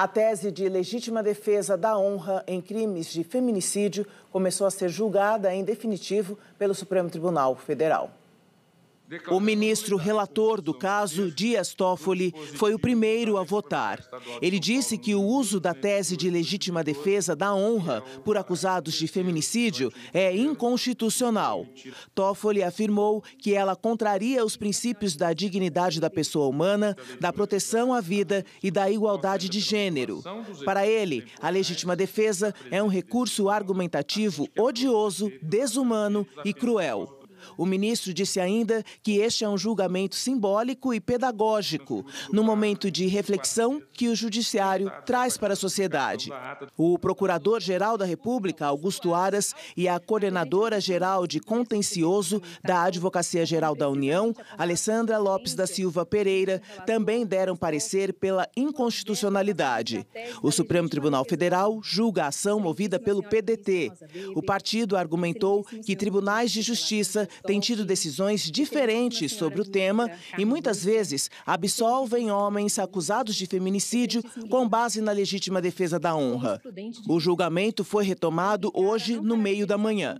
A tese de legítima defesa da honra em crimes de feminicídio começou a ser julgada em definitivo pelo Supremo Tribunal Federal. O ministro relator do caso, Dias Toffoli, foi o primeiro a votar. Ele disse que o uso da tese de legítima defesa da honra por acusados de feminicídio é inconstitucional. Toffoli afirmou que ela contraria os princípios da dignidade da pessoa humana, da proteção à vida e da igualdade de gênero. Para ele, a legítima defesa é um recurso argumentativo odioso, desumano e cruel. O ministro disse ainda que este é um julgamento simbólico e pedagógico, no momento de reflexão que o judiciário traz para a sociedade. O procurador-geral da República, Augusto Aras, e a coordenadora-geral de contencioso da Advocacia Geral da União, Alessandra Lopes da Silva Pereira, também deram parecer pela inconstitucionalidade. O Supremo Tribunal Federal julga a ação movida pelo PDT. O partido argumentou que tribunais de justiça têm tido decisões diferentes sobre o tema e muitas vezes absolvem homens acusados de feminicídio com base na legítima defesa da honra. O julgamento foi retomado hoje no meio da manhã.